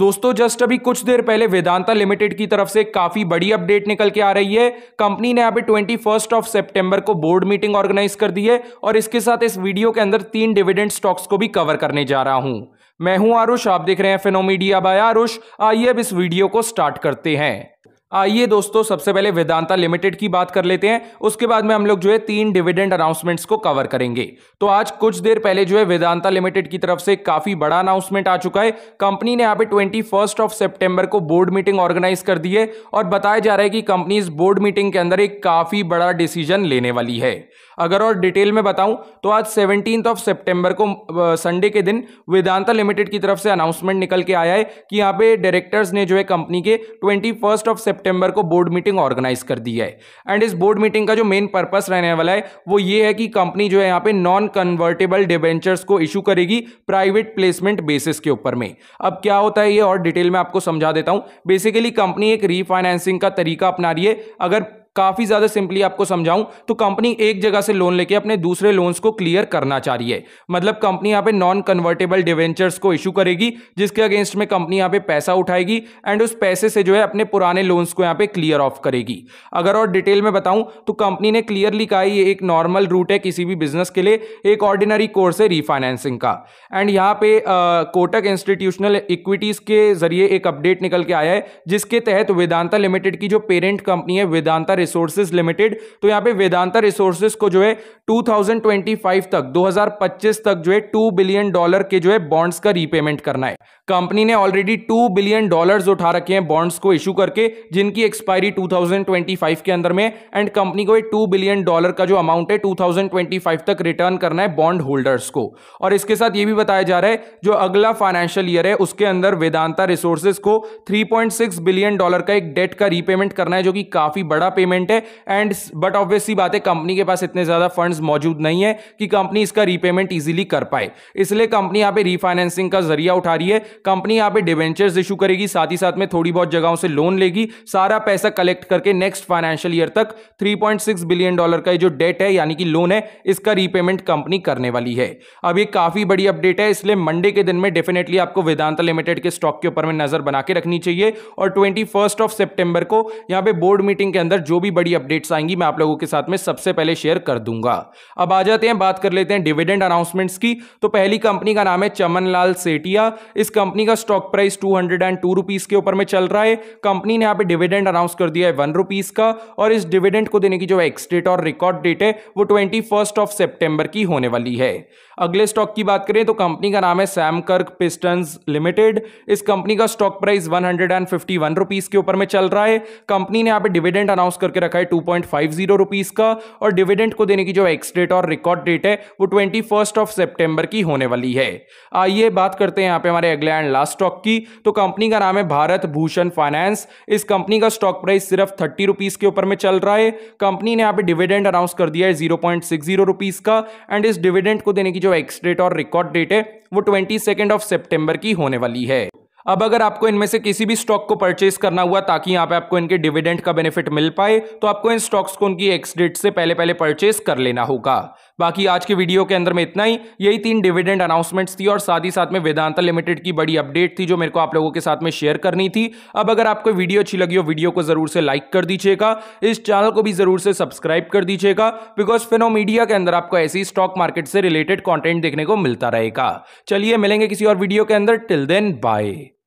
दोस्तों जस्ट अभी कुछ देर पहले वेदांता लिमिटेड की तरफ से काफी बड़ी अपडेट निकल के आ रही है कंपनी ने अभी ट्वेंटी फर्स्ट ऑफ सेप्टेम्बर को बोर्ड मीटिंग ऑर्गेनाइज कर दी है और इसके साथ इस वीडियो के अंदर तीन डिविडेंड स्टॉक्स को भी कवर करने जा रहा हूं मैं हूं आरुष आप देख रहे हैं फिनोमीडिया बाय आरुष आइए अब इस वीडियो को स्टार्ट करते हैं आइए दोस्तों सबसे पहले वेदांता लिमिटेड की बात कर लेते हैं उसके बाद में हम लोग जो है तीन डिविडेंड अनाउंसमेंट्स को कवर करेंगे तो आज कुछ देर पहले जो है वेदांता लिमिटेड की तरफ से काफी बड़ा अनाउंसमेंट आ चुका है कंपनी ने यहाँ पे ट्वेंटी फर्स्ट ऑफ सेप्टेम्बर को बोर्ड मीटिंग ऑर्गेनाइज कर दी है और बताया जा रहा है कि कंपनी इस बोर्ड मीटिंग के अंदर एक काफी बड़ा डिसीजन लेने वाली है अगर और डिटेल में बताऊं तो आज सेवनटीन ऑफ सेप्टेम्बर को संडे के दिन वेदांता लिमिटेड की तरफ से अनाउंसमेंट निकल के आया है कि यहाँ पे डायरेक्टर्स ने जो है कंपनी के ट्वेंटी ऑफ सितंबर को बोर्ड मीटिंग ऑर्गेनाइज कर दी है एंड इस बोर्ड मीटिंग का जो मेन पर्पस रहने वाला है वो ये है कि कंपनी जो है यहाँ पे नॉन कन्वर्टेबल डिबेंचर्स को इशू करेगी प्राइवेट प्लेसमेंट बेसिस के ऊपर में अब क्या होता है ये और डिटेल में आपको समझा देता हूँ बेसिकली कंपनी एक रीफाइनेंसिंग का तरीका अपना रही है अगर काफ़ी ज़्यादा सिंपली आपको समझाऊं तो कंपनी एक जगह से लोन लेके अपने दूसरे लोन्स को क्लियर करना चाह रही है मतलब कंपनी यहाँ पे नॉन कन्वर्टेबल डिवेंचर्स को इशू करेगी जिसके अगेंस्ट में कंपनी यहाँ पे पैसा उठाएगी एंड उस पैसे से जो है अपने पुराने लोन्स को यहाँ पे क्लियर ऑफ करेगी अगर और डिटेल में बताऊं तो कंपनी ने क्लियरली कहा ये एक नॉर्मल रूट है किसी भी बिजनेस के लिए एक ऑर्डिनरी कोर्स है रीफाइनेंसिंग का एंड यहाँ पे कोटक इंस्टीट्यूशनल इक्विटीज के जरिए एक अपडेट निकल के आया है जिसके तहत वेदांता लिमिटेड की जो पेरेंट कंपनी है वेदांता रिसोर्सेज लिमिटेड तो यहां पे वेदांता रिसोर्सेज को जो है 2025 तक 2025 तक जो है टू बिलियन डॉलर के जो है बॉन्ड्स का रीपेमेंट करना है कंपनी ने ऑलरेडी टू बिलियन डॉलर्स उठा रखे हैं बॉन्ड्स को इशू करके जिनकी एक्सपायरी 2025 के अंदर में एंड कंपनी को ये 2 बिलियन डॉलर का जो अमाउंट है 2025 तक रिटर्न करना है बॉन्ड होल्डर्स को और इसके साथ ये भी बताया जा रहा है जो अगला फाइनेंशियल ईयर है उसके अंदर वेदांता रिसोर्सेज को 3.6 बिलियन डॉलर का एक डेट का रीपेमेंट करना है जो कि काफी बड़ा पेमेंट पेमेंट है एंड बट ऑब्वियस सी बात है कंपनी के पास इतने ज़्यादा फंड मौजूद नहीं है कि कंपनी इसका रीपेमेंट ईजिली कर पाए इसलिए कंपनी यहाँ पे रीफाइनेंसिंग का जरिया उठा रही है कंपनी यहाँ पे डिवेंचर्स इशू करेगी साथ ही साथ में थोड़ी बहुत जगहों से लोन लेगी सारा पैसा कलेक्ट करके नेक्स्ट फाइनेंशियल ईयर तक 3.6 बिलियन डॉलर का जो डेट है यानी कि लोन है इसका रीपेमेंट कंपनी करने वाली है अब ये काफ़ी बड़ी अपडेट है इसलिए मंडे के दिन में डेफिनेटली आपको वेदांता लिमिटेड के स्टॉक के ऊपर में नज़र बना के रखनी चाहिए और ट्वेंटी ऑफ सेप्टेम्बर को यहाँ पे बोर्ड मीटिंग के अंदर जो भी बड़ी अपडेट्स आएंगी मैं आप लोगों के साथ में सबसे पहले शेयर कर दूंगा अब आ जाते हैं बात कर लेते हैं डिविडेंड अनाउंसमेंट्स की तो पहली कंपनी का नाम है चमनलाल सेटिया इस कंपनी का स्टॉक प्राइस टू हंड्रेड के ऊपर में चल रहा है कंपनी ने यहाँ पे डिविडेंड अनाउंस कर दिया है वन रुपीज का और इस डिविडेंड को देने की जो एक्सडेट और रिकॉर्ड डेट है वो ट्वेंटी ऑफ सेप्टेंबर की होने वाली है अगले स्टॉक की बात करें तो कंपनी का नाम है सैमकर्क पिस्टन्स लिमिटेड इस कंपनी का स्टॉक प्राइस वन हंड्रेड के ऊपर में चल रहा है कंपनी ने यहाँ पे डिविडेंड अनाउंस कर करके रखा है two point five zero rupees का और डिविडेंड को देने की जो एक्स डेट और रिकॉर्ड डेट है वो ट्वेंटी फर्स्ट ऑफ सेप्टेंबर की होने वाली है आइए बात करते हैं यहाँ पे हमारे अगले एंड लास्ट स्टॉक की तो कंपनी का नाम है भारत भूषण फाइनेंस इस कंपनी का स्टॉक प्राइस सिर्फ थर्टी रुपीज़ के ऊपर में चल रहा है कंपनी ने यहाँ पे डिविडेंड अनाउंस कर दिया है zero point six zero rupees का एंड इस डिविडेंड को देने की जो एक्स डेट और रिकॉर्ड डेट है वो ट्वेंटी सेकेंड ऑफ सेप्टेंबर की होने वाली है अब अगर आपको इनमें से किसी भी स्टॉक को परचेज करना हुआ ताकि यहाँ पे आपको इनके डिविडेंड का बेनिफिट मिल पाए तो आपको इन स्टॉक्स को उनकी एक्स डेट से पहले पहले परचेज कर लेना होगा बाकी आज के वीडियो के अंदर में इतना ही यही तीन डिविडेंड अनाउंसमेंट्स थी और साथ ही साथ में वेदांता लिमिटेड की बड़ी अपडेट थी जो मेरे को आप लोगों के साथ में शेयर करनी थी अब अगर आपको वीडियो अच्छी लगी हो वीडियो को जरूर से लाइक कर दीजिएगा इस चैनल को भी जरूर से सब्सक्राइब कर दीजिएगा बिकॉज फिनो मीडिया के अंदर आपको ऐसी स्टॉक मार्केट से रिलेटेड कॉन्टेंट देखने को मिलता रहेगा चलिए मिलेंगे किसी और वीडियो के अंदर टिल देन बाय